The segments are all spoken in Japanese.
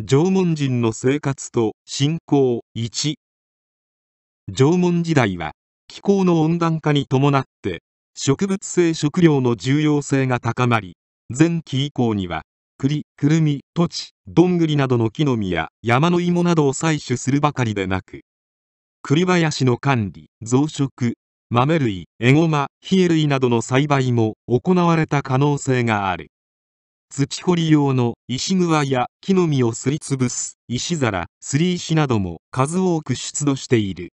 縄文人の生活と信仰1縄文時代は気候の温暖化に伴って植物性食料の重要性が高まり前期以降には栗くるみ土地どんぐりなどの木の実や山の芋などを採取するばかりでなく栗林の管理増殖豆類エゴマヒエ類などの栽培も行われた可能性がある土掘り用の石具合や木の実をすりつぶす石皿、すり石なども数多く出土している。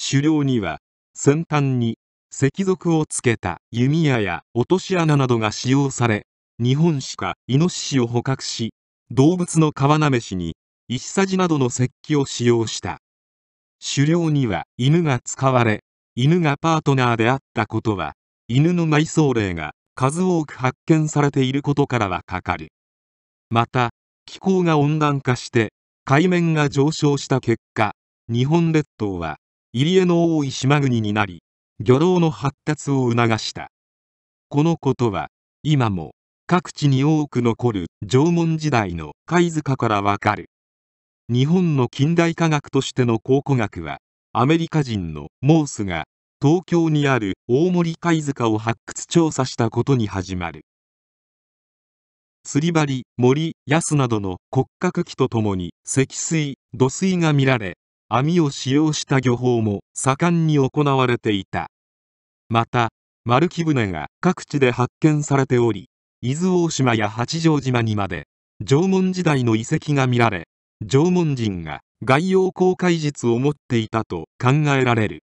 狩猟には先端に石族をつけた弓矢や落とし穴などが使用され、日本かイノシシを捕獲し、動物の皮なめしに石さじなどの石器を使用した。狩猟には犬が使われ、犬がパートナーであったことは、犬の埋葬例が数多く発見されていることからはかかるまた気候が温暖化して海面が上昇した結果日本列島は入江の多い島国になり漁労の発達を促したこのことは今も各地に多く残る縄文時代の貝塚からわかる日本の近代科学としての考古学はアメリカ人のモースが東京にある大森貝塚を発掘調査したことに始まる釣り針森スなどの骨格器とともに積水土水が見られ網を使用した漁法も盛んに行われていたまた丸木舟が各地で発見されており伊豆大島や八丈島にまで縄文時代の遺跡が見られ縄文人が外洋航海術を持っていたと考えられる